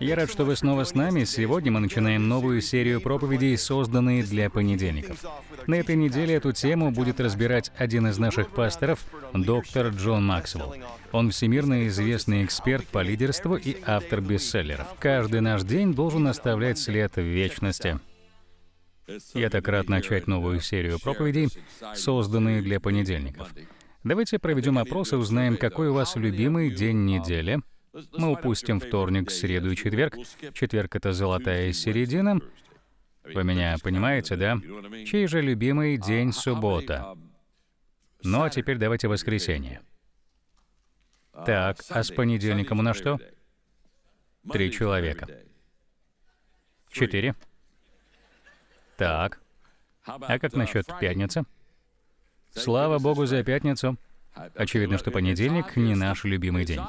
Я рад, что вы снова с нами. Сегодня мы начинаем новую серию проповедей, созданные для понедельников. На этой неделе эту тему будет разбирать один из наших пасторов, доктор Джон Максвелл. Он всемирно известный эксперт по лидерству и автор бестселлеров. Каждый наш день должен оставлять след в вечности. Я так рад начать новую серию проповедей, созданные для понедельников. Давайте проведем опрос и узнаем, какой у вас любимый день недели — мы упустим вторник, среду и четверг. Четверг — это золотая середина. Вы меня понимаете, да? Чей же любимый а день суббота? Um, ну а теперь давайте воскресенье. Uh, так, а с понедельником у нас что? Три человека. Четыре. Так. А как uh, насчет пятницы? Слава Богу за пятницу. Очевидно, что понедельник — не наш любимый день.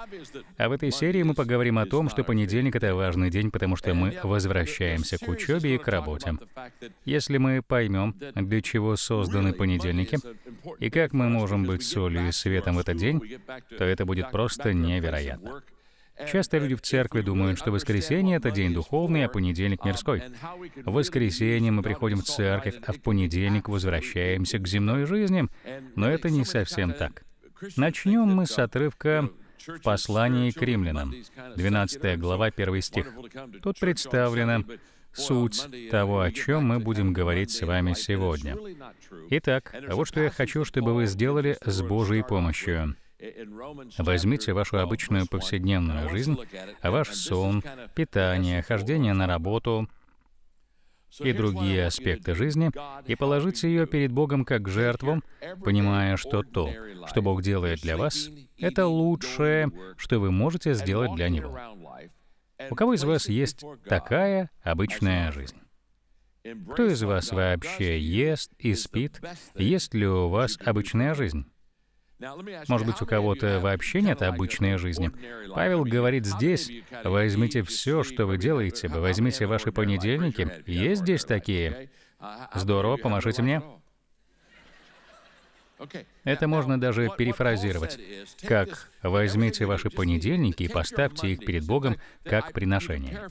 А в этой серии мы поговорим о том, что понедельник — это важный день, потому что мы возвращаемся к учебе и к работе. Если мы поймем, для чего созданы понедельники, и как мы можем быть солью и светом в этот день, то это будет просто невероятно. Часто люди в церкви думают, что воскресенье — это день духовный, а понедельник — мирской. В воскресенье мы приходим в церковь, а в понедельник возвращаемся к земной жизни. Но это не совсем так. Начнем мы с отрывка в послании к римлянам, 12 глава, 1 стих. Тут представлена суть того, о чем мы будем говорить с вами сегодня. Итак, вот что я хочу, чтобы вы сделали с Божьей помощью. Возьмите вашу обычную повседневную жизнь, ваш сон, питание, хождение на работу — и другие аспекты жизни и положить ее перед Богом как жертву, понимая, что то, что Бог делает для вас, это лучшее, что вы можете сделать для Него. У кого из вас есть такая обычная жизнь? Кто из вас вообще ест и спит? Есть ли у вас обычная жизнь? Может быть, у кого-то вообще нет обычной жизни. Павел говорит здесь, возьмите все, что вы делаете, возьмите ваши понедельники. Есть здесь такие? Здорово, помашите мне. Это можно даже перефразировать, как «возьмите ваши понедельники и поставьте их перед Богом как приношение».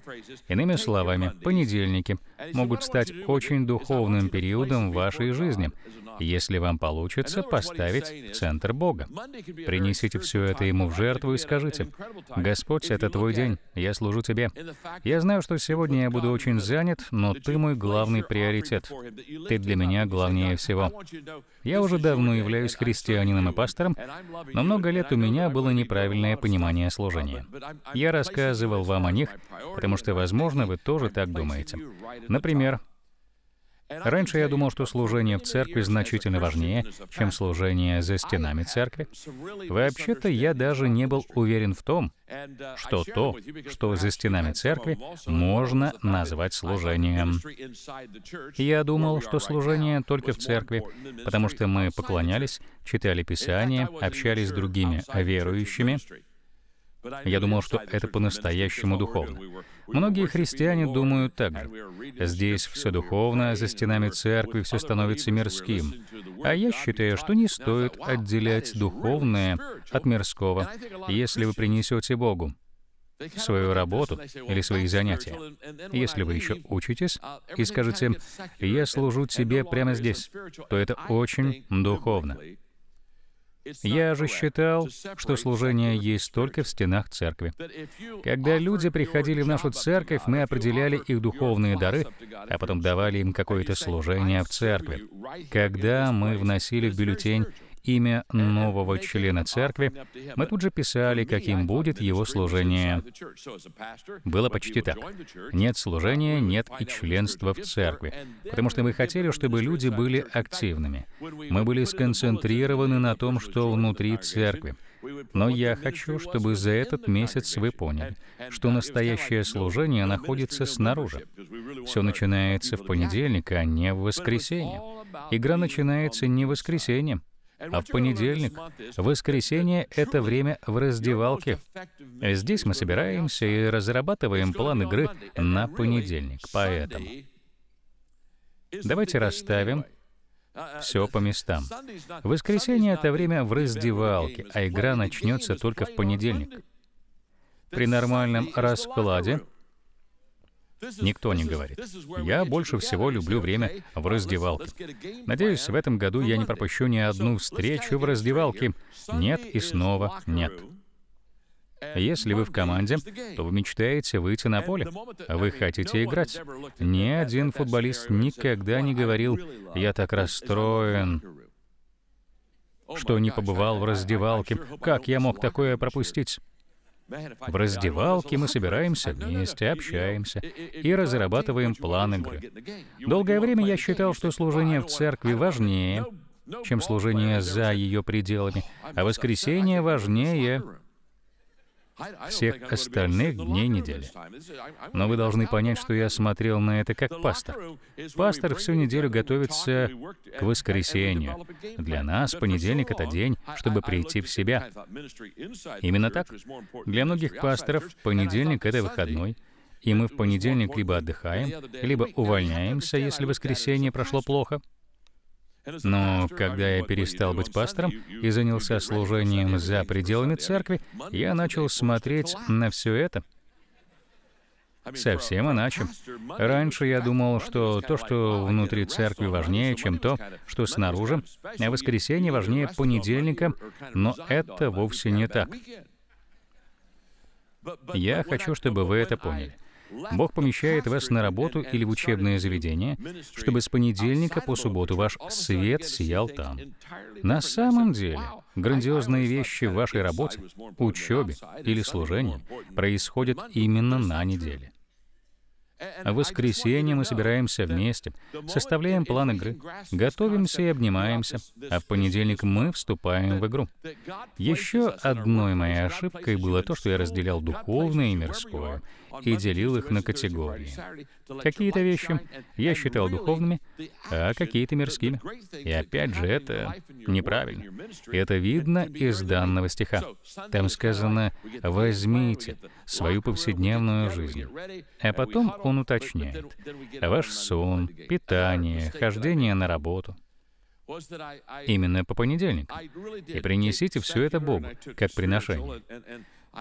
Иными словами, понедельники могут стать очень духовным периодом в вашей жизни, если вам получится поставить в центр Бога. Принесите все это Ему в жертву и скажите, «Господь, это Твой день, я служу Тебе. Я знаю, что сегодня я буду очень занят, но Ты мой главный приоритет. Ты для меня главнее всего». Я уже давно являюсь христианином и пастором, но много лет у меня было неправильное понимание служения. Я рассказывал вам о них, потому что, возможно, вы тоже так думаете. Например, Раньше я думал, что служение в церкви значительно важнее, чем служение за стенами церкви. Вообще-то я даже не был уверен в том, что то, что за стенами церкви, можно назвать служением. Я думал, что служение только в церкви, потому что мы поклонялись, читали Писание, общались с другими верующими, я думал, что это по-настоящему духовно. Многие христиане думают так же. Здесь все духовно, за стенами церкви все становится мирским. А я считаю, что не стоит отделять духовное от мирского, если вы принесете Богу свою работу или свои занятия. Если вы еще учитесь и скажете, «Я служу тебе прямо здесь», то это очень духовно. Я же считал, что служение есть только в стенах церкви. Когда люди приходили в нашу церковь, мы определяли их духовные дары, а потом давали им какое-то служение в церкви. Когда мы вносили в бюллетень имя э, э, нового члена церкви, мы тут же писали, каким будет его служение. Было почти так. Нет uh, служения, нет и членства в церкви, потому что мы хотели, чтобы люди были активными. Мы были сконцентрированы на том, что внутри церкви. Но я хочу, чтобы за этот месяц вы поняли, что uh, настоящее служение находится снаружи. Все начинается в понедельник, а не в воскресенье. Игра начинается не в воскресенье, а в понедельник, воскресенье — это время в раздевалке. Здесь мы собираемся и разрабатываем план игры на понедельник. Поэтому давайте расставим все по местам. Воскресенье — это время в раздевалке, а игра начнется только в понедельник. При нормальном раскладе — Никто не говорит. Я больше всего люблю время в раздевалке. Надеюсь, в этом году я не пропущу ни одну встречу в раздевалке. Нет и снова нет. Если вы в команде, то вы мечтаете выйти на поле. Вы хотите играть. Ни один футболист никогда не говорил «я так расстроен», что не побывал в раздевалке. Как я мог такое пропустить? В раздевалке мы собираемся вместе, общаемся и разрабатываем план игры. Долгое время я считал, что служение в церкви важнее, чем служение за ее пределами, а воскресенье важнее, всех остальных дней недели. Но вы должны понять, что я смотрел на это как пастор. Пастор всю неделю готовится к воскресенью. Для нас понедельник — это день, чтобы прийти в себя. Именно так. Для многих пасторов понедельник — это выходной, и мы в понедельник либо отдыхаем, либо увольняемся, если воскресенье прошло плохо — но когда я перестал быть пастором и занялся служением за пределами церкви, я начал смотреть на все это совсем иначе. Раньше я думал, что то, что внутри церкви важнее, чем то, что снаружи, а воскресенье важнее понедельника, но это вовсе не так. Я хочу, чтобы вы это поняли. Бог помещает вас на работу или в учебное заведение, чтобы с понедельника по субботу ваш свет сиял там. На самом деле, грандиозные вещи в вашей работе, учебе или служении происходят именно на неделе. В воскресенье мы собираемся вместе, составляем план игры, готовимся и обнимаемся, а в понедельник мы вступаем в игру. Еще одной моей ошибкой было то, что я разделял духовное и мирское, и делил их на категории. Какие-то вещи я считал духовными, а какие-то мирскими. И опять же, это неправильно. Это видно из данного стиха. Там сказано «возьмите свою повседневную жизнь». А потом он уточняет «ваш сон, питание, хождение на работу» именно по понедельникам. И принесите все это Богу, как приношение.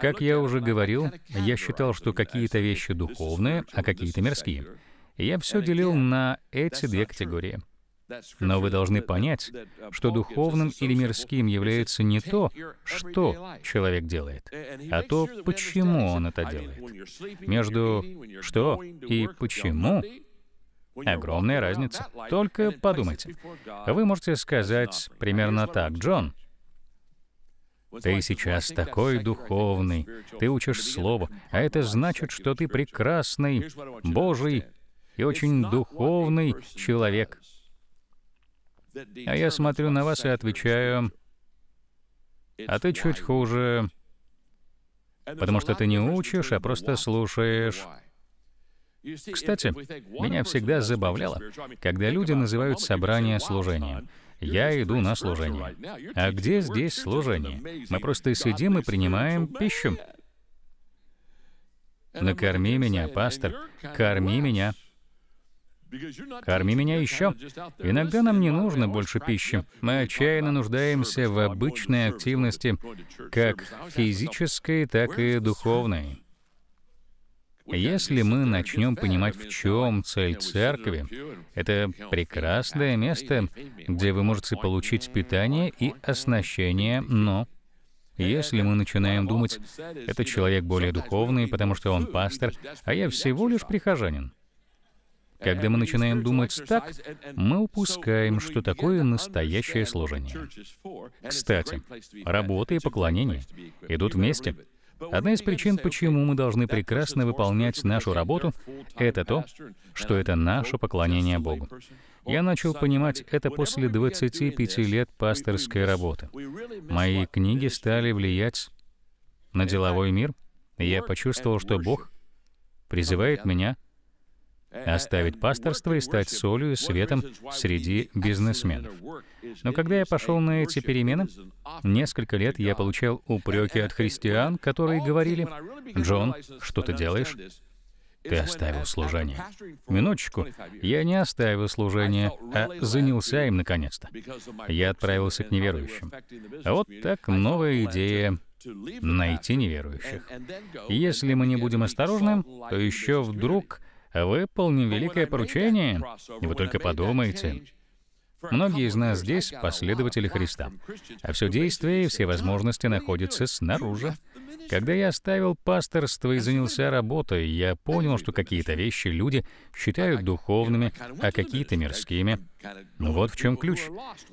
Как я уже говорил, я считал, что какие-то вещи духовные, а какие-то мирские. Я все делил на эти две категории. Но вы должны понять, что духовным или мирским является не то, что человек делает, а то, почему он это делает. Между «что» и «почему» огромная разница. Только подумайте. Вы можете сказать примерно так, «Джон, ты сейчас такой духовный, ты учишь Слово, а это значит, что ты прекрасный, Божий и очень духовный человек. А я смотрю на вас и отвечаю, а ты чуть хуже, потому что ты не учишь, а просто слушаешь. Кстати, меня всегда забавляло, когда люди называют собрание служением я иду на служение. А где здесь служение? Мы просто сидим и принимаем пищу. Накорми меня, пастор, корми меня. Корми меня еще. Иногда нам не нужно больше пищи. Мы отчаянно нуждаемся в обычной активности, как физической, так и духовной. Если мы начнем понимать, в чем цель церкви, это прекрасное место, где вы можете получить питание и оснащение, но если мы начинаем думать, этот человек более духовный, потому что он пастор, а я всего лишь прихожанин. Когда мы начинаем думать так, мы упускаем, что такое настоящее служение. Кстати, работа и поклонение идут вместе. Одна из причин, почему мы должны прекрасно выполнять нашу работу, это то, что это наше поклонение Богу. Я начал понимать это после 25 лет пасторской работы. Мои книги стали влиять на деловой мир, и я почувствовал, что Бог призывает меня оставить пасторство и стать солью и светом среди бизнесменов. Но когда я пошел на эти перемены, несколько лет я получал упреки от христиан, которые говорили, «Джон, что ты делаешь? Ты оставил служение. Минуточку, я не оставил служение, а занялся им наконец-то. Я отправился к неверующим. А вот так новая идея найти неверующих. Если мы не будем осторожны, то еще вдруг выполним великое поручение. Вы только подумайте. Многие из нас здесь — последователи Христа, а все действие и все возможности находятся снаружи. Когда я оставил пасторство и занялся работой, я понял, что какие-то вещи люди считают духовными, а какие-то мирскими. Но вот в чем ключ.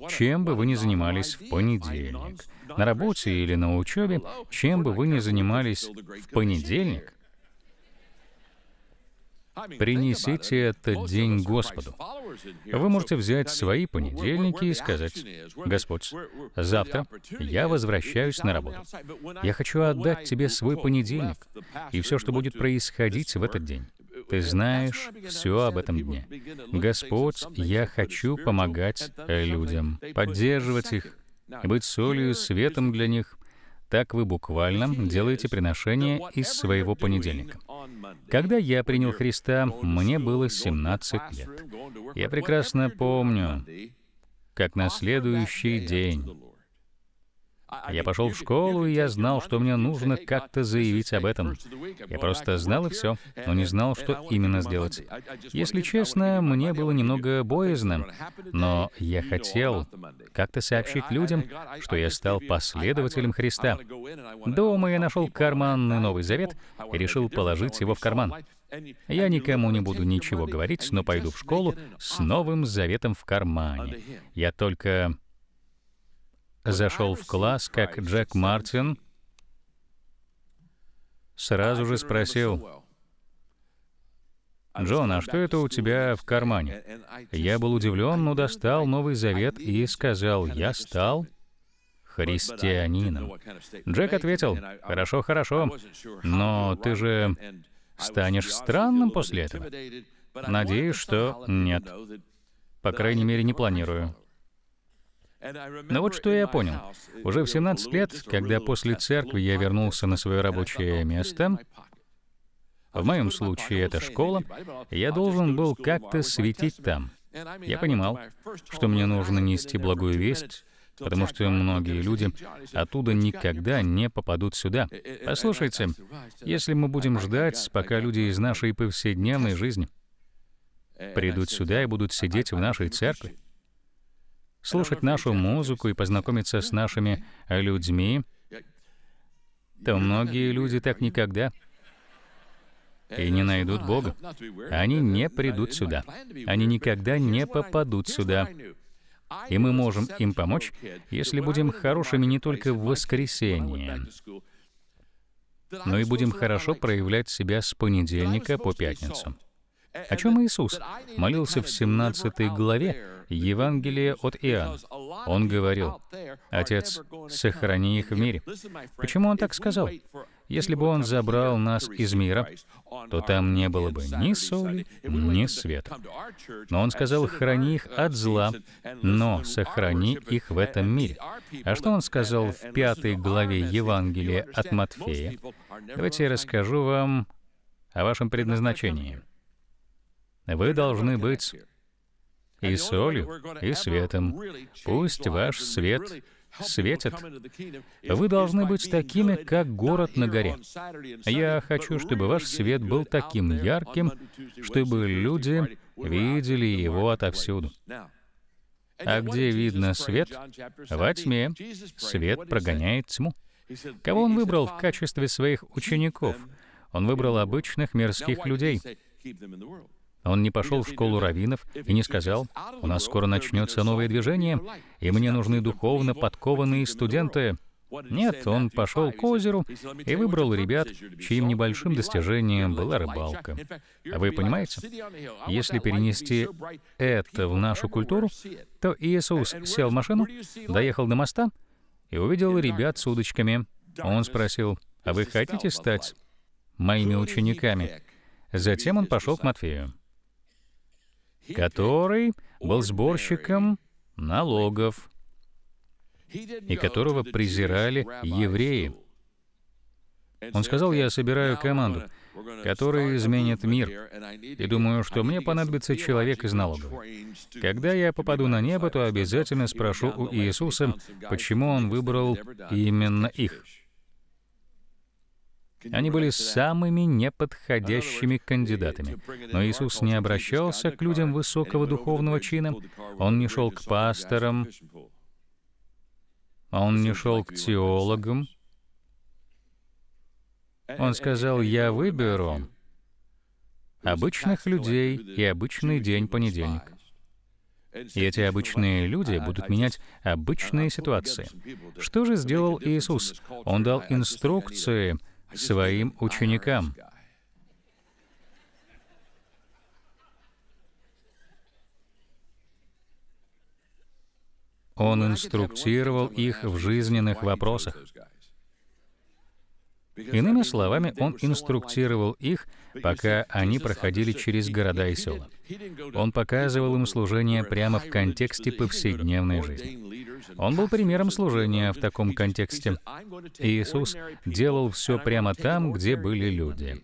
Чем бы вы ни занимались в понедельник, на работе или на учебе, чем бы вы ни занимались в понедельник, Принесите этот день Господу. Вы можете взять свои понедельники и сказать, «Господь, завтра я возвращаюсь на работу. Я хочу отдать Тебе свой понедельник и все, что будет происходить в этот день. Ты знаешь все об этом дне. Господь, я хочу помогать людям, поддерживать их, быть солью и светом для них. Так вы буквально делаете приношение из своего понедельника. Когда я принял Христа, мне было 17 лет. Я прекрасно помню, как на следующий день я пошел в школу, и я знал, что мне нужно как-то заявить об этом. Я просто знал и все, но не знал, что именно сделать. Если честно, мне было немного боязно, но я хотел как-то сообщить людям, что я стал последователем Христа. Дома я нашел карманный Новый Завет и решил положить его в карман. Я никому не буду ничего говорить, но пойду в школу с Новым Заветом в кармане. Я только зашел в класс, как Джек Мартин сразу же спросил, «Джон, а что это у тебя в кармане?» Я был удивлен, но достал Новый Завет и сказал, «Я стал христианином». Джек ответил, «Хорошо, хорошо, но ты же станешь странным после этого?» Надеюсь, что нет. По крайней мере, не планирую. Но вот что я понял. Уже в 17 лет, когда после церкви я вернулся на свое рабочее место, в моем случае это школа, я должен был как-то светить там. Я понимал, что мне нужно нести благую весть, потому что многие люди оттуда никогда не попадут сюда. Послушайте, если мы будем ждать, пока люди из нашей повседневной жизни придут сюда и будут сидеть в нашей церкви, слушать нашу музыку и познакомиться с нашими людьми, то многие люди так никогда и не найдут Бога. Они не придут сюда. Они никогда не попадут сюда. И мы можем им помочь, если будем хорошими не только в воскресенье, но и будем хорошо проявлять себя с понедельника по пятницу о чем Иисус молился в 17 главе Евангелия от Иоанна. Он говорил, «Отец, сохрани их в мире». Почему он так сказал? Если бы он забрал нас из мира, то там не было бы ни соли, ни света. Но он сказал, храни их от зла, но сохрани их в этом мире. А что он сказал в пятой главе Евангелия от Матфея? Давайте я расскажу вам о вашем предназначении. Вы должны быть и солью, и светом. Пусть ваш свет светит. Вы должны быть такими, как город на горе. Я хочу, чтобы ваш свет был таким ярким, чтобы люди видели его отовсюду. А где видно свет? Во тьме. Свет прогоняет тьму. Кого он выбрал в качестве своих учеников? Он выбрал обычных мирских людей. Он не пошел в школу раввинов и не сказал, «У нас скоро начнется новое движение, и мне нужны духовно подкованные студенты». Нет, он пошел к озеру и выбрал ребят, чьим небольшим достижением была рыбалка. А Вы понимаете, если перенести это в нашу культуру, то Иисус сел в машину, доехал до моста и увидел ребят с удочками. Он спросил, «А вы хотите стать моими учениками?» Затем он пошел к Матфею который был сборщиком налогов и которого презирали евреи. Он сказал, я собираю команду, которая изменит мир, и думаю, что мне понадобится человек из налогов. Когда я попаду на небо, то обязательно спрошу у Иисуса, почему он выбрал именно их. Они были самыми неподходящими кандидатами. Но Иисус не обращался к людям высокого духовного чина, Он не шел к пасторам, Он не шел к теологам. Он сказал, «Я выберу обычных людей и обычный день понедельник». И эти обычные люди будут менять обычные ситуации. Что же сделал Иисус? Он дал инструкции — своим ученикам. Он инструктировал их в жизненных вопросах. Иными словами, он инструктировал их, пока они проходили через города и села. Он показывал им служение прямо в контексте повседневной жизни. Он был примером служения в таком контексте. Иисус делал все прямо там, где были люди.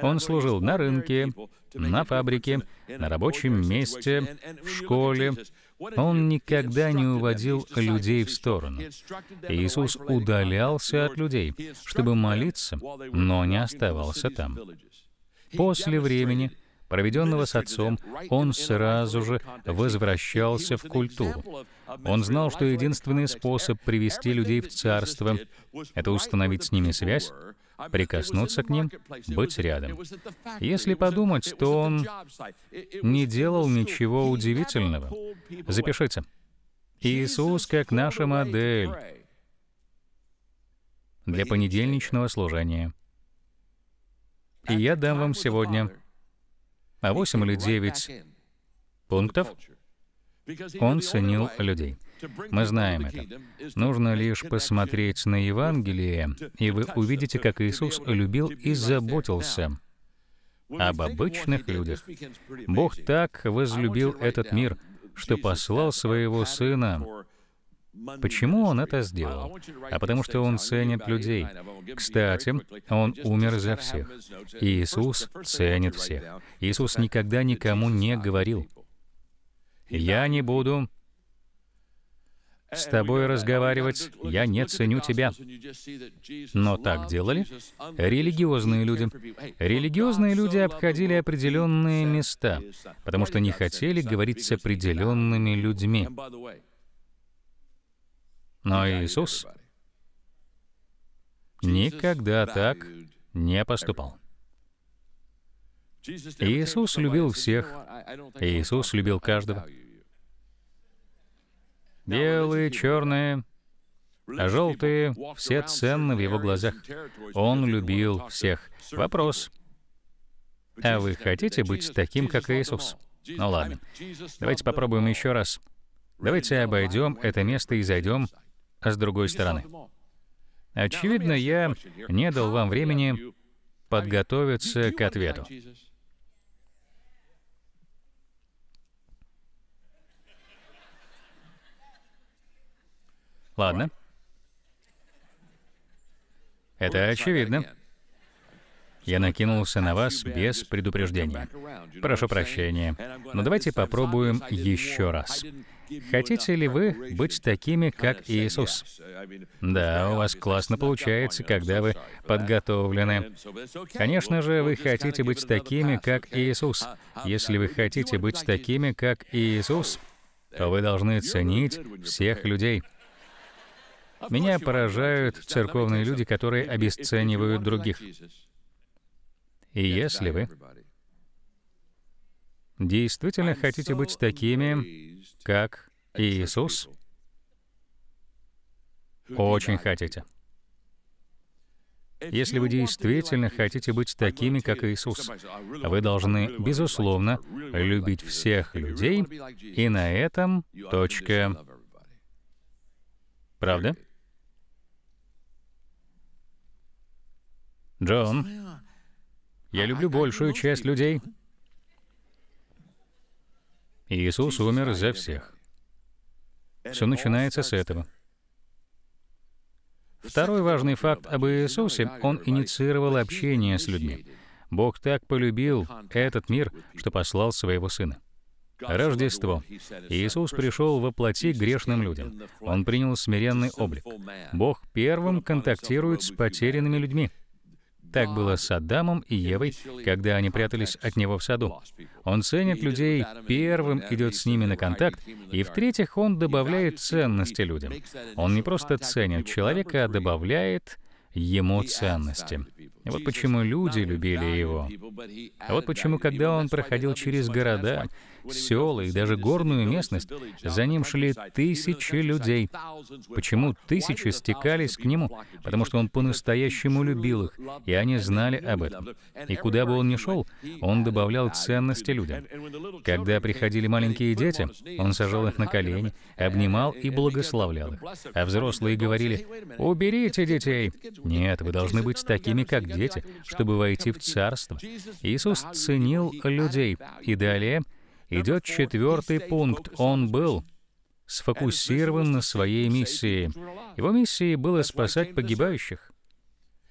Он служил на рынке, на фабрике, на рабочем месте, в школе, он никогда не уводил людей в сторону. Иисус удалялся от людей, чтобы молиться, но не оставался там. После времени, проведенного с отцом, он сразу же возвращался в культуру. Он знал, что единственный способ привести людей в царство — это установить с ними связь прикоснуться к ним, быть рядом. Если подумать, то он не делал ничего удивительного. Запишите. Иисус как наша модель для понедельничного служения. И я дам вам сегодня 8 или 9 пунктов. Он ценил людей. Мы знаем это. Нужно лишь посмотреть на Евангелие, и вы увидите, как Иисус любил и заботился об обычных людях. Бог так возлюбил этот мир, что послал своего Сына. Почему Он это сделал? А потому что Он ценит людей. Кстати, Он умер за всех. Иисус ценит всех. Иисус никогда никому не говорил, «Я не буду с тобой разговаривать я не ценю тебя. Но так делали религиозные люди. Религиозные люди обходили определенные места, потому что не хотели говорить с определенными людьми. Но Иисус никогда так не поступал. Иисус любил всех. Иисус любил каждого. Белые, черные, а желтые — все ценны в его глазах. Он любил всех. Вопрос. А вы хотите быть таким, как Иисус? Ну ладно. Давайте попробуем еще раз. Давайте обойдем это место и зайдем а с другой стороны. Очевидно, я не дал вам времени подготовиться к ответу. Ладно. Это очевидно. Я накинулся на вас без предупреждения. Прошу прощения. Но давайте попробуем еще раз. Хотите ли вы быть такими, как Иисус? Да, у вас классно получается, когда вы подготовлены. Конечно же, вы хотите быть такими, как Иисус. Если вы хотите быть такими, как Иисус, то вы должны ценить всех людей. Меня поражают церковные люди, которые обесценивают других. И если вы действительно хотите быть такими, как Иисус, очень хотите. Если вы действительно хотите быть такими, как Иисус, вы должны, безусловно, любить всех людей, и на этом точка. Правда? Джон, я люблю большую часть людей. Иисус умер за всех. Все начинается с этого. Второй важный факт об Иисусе — Он инициировал общение с людьми. Бог так полюбил этот мир, что послал своего Сына. Рождество. Иисус пришел во грешным людям. Он принял смиренный облик. Бог первым контактирует с потерянными людьми — так было с Адамом и Евой, когда они прятались от него в саду. Он ценит людей, первым идет с ними на контакт, и в-третьих, он добавляет ценности людям. Он не просто ценит человека, а добавляет ему ценности. Вот почему люди любили его. А вот почему, когда он проходил через города, села и даже горную местность, за ним шли тысячи людей. Почему тысячи стекались к нему? Потому что он по-настоящему любил их, и они знали об этом. И куда бы он ни шел, он добавлял ценности людям. Когда приходили маленькие дети, он сажал их на колени, обнимал и благословлял их. А взрослые говорили, «Уберите детей!» Нет, вы должны быть такими, как дети, чтобы войти в Царство. Иисус ценил людей. И далее идет четвертый пункт. Он был сфокусирован на своей миссии. Его миссией было спасать погибающих.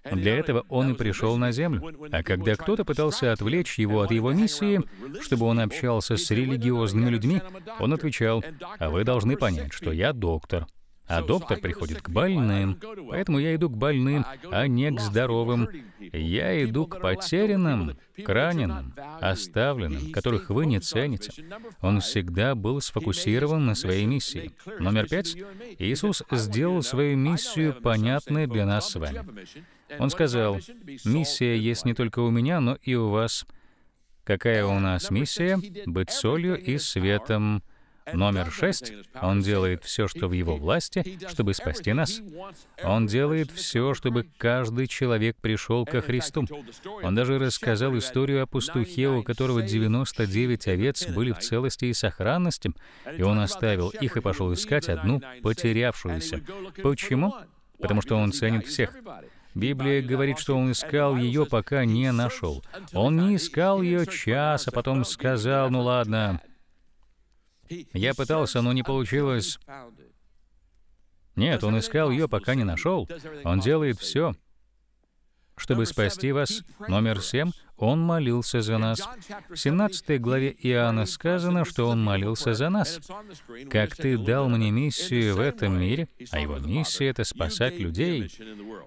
Для этого он и пришел на землю. А когда кто-то пытался отвлечь его от его миссии, чтобы он общался с религиозными людьми, он отвечал, «А вы должны понять, что я доктор». А доктор приходит к больным, поэтому я иду к больным, а не к здоровым. Я иду к потерянным, к раненым, оставленным, которых вы не цените. Он всегда был сфокусирован на своей миссии. Номер пять. Иисус сделал свою миссию понятной для нас с вами. Он сказал, «Миссия есть не только у меня, но и у вас». Какая у нас миссия? Быть солью и светом Номер шесть — Он делает все, что в его власти, чтобы спасти нас. Он делает все, чтобы каждый человек пришел ко Христу. Он даже рассказал историю о пастухе, у которого 99 овец были в целости и сохранности, и он оставил их и пошел искать одну потерявшуюся. Почему? Потому что он ценит всех. Библия говорит, что он искал ее, пока не нашел. Он не искал ее час, а потом сказал, ну ладно, я пытался, но не получилось. Нет, он искал ее, пока не нашел. Он делает все, чтобы спасти вас. Номер семь. Он молился за нас. В 17 главе Иоанна сказано, что он молился за нас. Как ты дал мне миссию в этом мире, а его миссия — это спасать людей.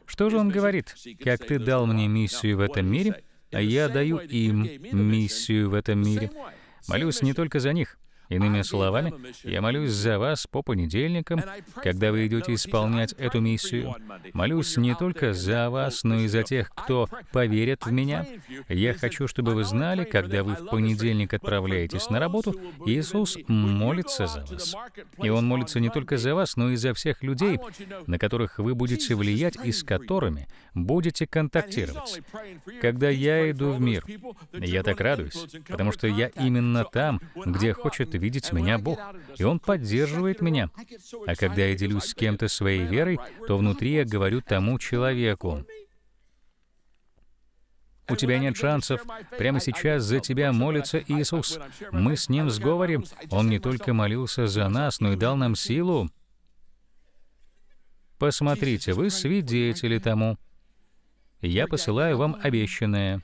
Что же он говорит? Как ты дал мне миссию в этом мире, а я даю им миссию в этом мире. Молюсь не только за них, Иными словами, я молюсь за вас по понедельникам, когда вы идете исполнять эту миссию. Молюсь не только за вас, но и за тех, кто поверит в меня. Я хочу, чтобы вы знали, когда вы в понедельник отправляетесь на работу, Иисус молится за вас. И Он молится не только за вас, но и за всех людей, на которых вы будете влиять и с которыми будете контактировать. Когда я иду в мир, я так радуюсь, потому что я именно там, где хочет видеть меня Бог, и Он поддерживает меня. А когда я делюсь с кем-то своей верой, то внутри я говорю тому человеку, у тебя нет шансов. Прямо сейчас за тебя молится Иисус. Мы с Ним сговорим. Он не только молился за нас, но и дал нам силу. Посмотрите, вы свидетели тому я посылаю вам обещанное.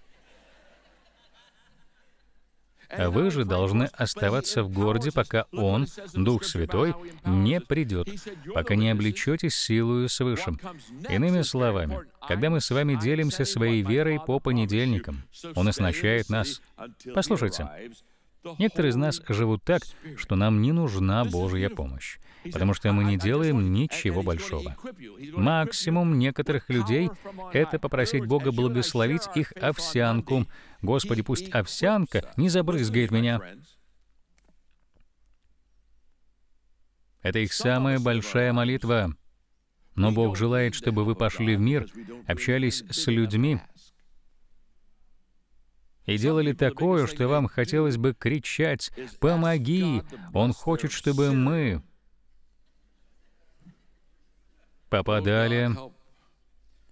Вы же должны оставаться в городе, пока Он, Дух Святой, не придет, пока не облечетесь силою свыше. Иными словами, когда мы с вами делимся своей верой по понедельникам, Он оснащает нас. Послушайте, некоторые из нас живут так, что нам не нужна Божья помощь потому что мы не делаем ничего большого. Максимум некоторых людей — это попросить Бога благословить их овсянку. Господи, пусть овсянка не забрызгает меня. Это их самая большая молитва. Но Бог желает, чтобы вы пошли в мир, общались с людьми и делали такое, что вам хотелось бы кричать «Помоги!» Он хочет, чтобы мы попадали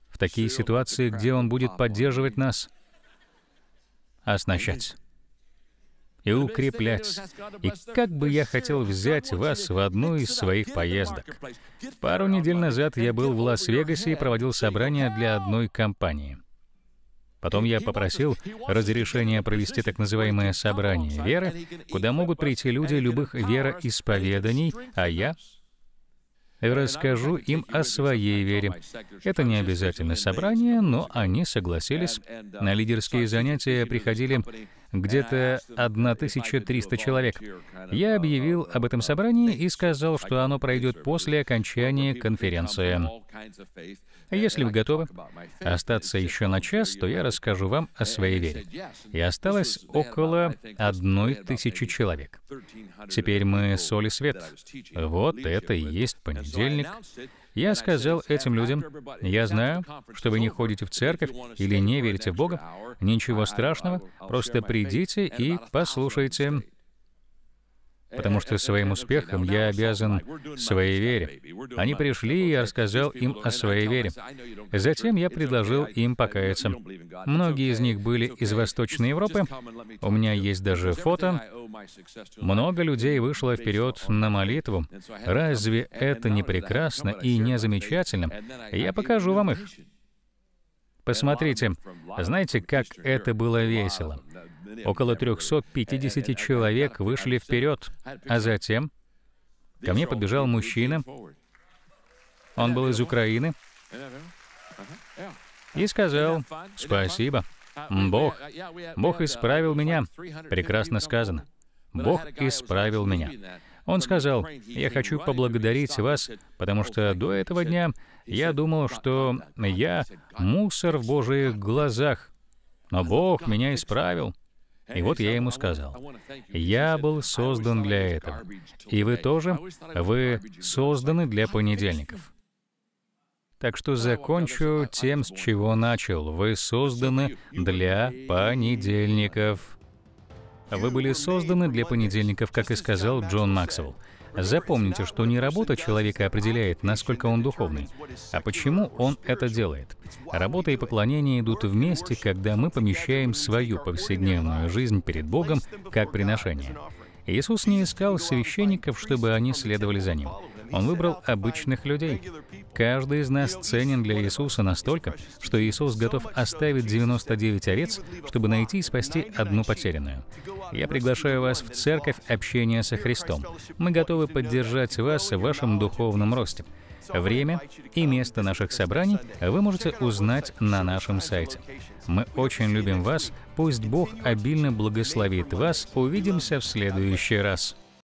в такие ситуации, где Он будет поддерживать нас, оснащать и укреплять. И как бы я хотел взять вас в одну из своих поездок. Пару недель назад я был в Лас-Вегасе и проводил собрание для одной компании. Потом я попросил разрешения провести так называемое собрание веры, куда могут прийти люди любых вероисповеданий, а я расскажу им о своей вере. Это не обязательно собрание, но они согласились. На лидерские занятия приходили где-то 1300 человек. Я объявил об этом собрании и сказал, что оно пройдет после окончания конференции. Если вы готовы остаться еще на час, то я расскажу вам о своей вере. И осталось около одной тысячи человек. Теперь мы соли свет. Вот это и есть понедельник. Я сказал этим людям, я знаю, что вы не ходите в церковь или не верите в Бога, ничего страшного, просто придите и послушайте потому что своим успехом я обязан своей вере. Они пришли, и я рассказал им о своей вере. Затем я предложил им покаяться. Многие из них были из Восточной Европы. У меня есть даже фото. Много людей вышло вперед на молитву. Разве это не прекрасно и не замечательно? Я покажу вам их. Посмотрите, знаете, как это было весело около 350 человек вышли вперед, а затем ко мне подбежал мужчина, он был из Украины, и сказал, «Спасибо, Бог, Бог исправил меня». Прекрасно сказано. Бог исправил меня. Он сказал, «Я хочу поблагодарить вас, потому что до этого дня я думал, что я мусор в Божьих глазах, но Бог меня исправил». И вот я ему сказал, я был создан для этого. И вы тоже, вы созданы для понедельников. Так что закончу тем, с чего начал. Вы созданы для понедельников. Вы были созданы для понедельников, как и сказал Джон Максвелл. Запомните, что не работа человека определяет, насколько он духовный, а почему он это делает. Работа и поклонение идут вместе, когда мы помещаем свою повседневную жизнь перед Богом как приношение. Иисус не искал священников, чтобы они следовали за Ним. Он выбрал обычных людей. Каждый из нас ценен для Иисуса настолько, что Иисус готов оставить 99 овец, чтобы найти и спасти одну потерянную. Я приглашаю вас в церковь общения со Христом. Мы готовы поддержать вас в вашем духовном росте. Время и место наших собраний вы можете узнать на нашем сайте. Мы очень любим вас. Пусть Бог обильно благословит вас. Увидимся в следующий раз.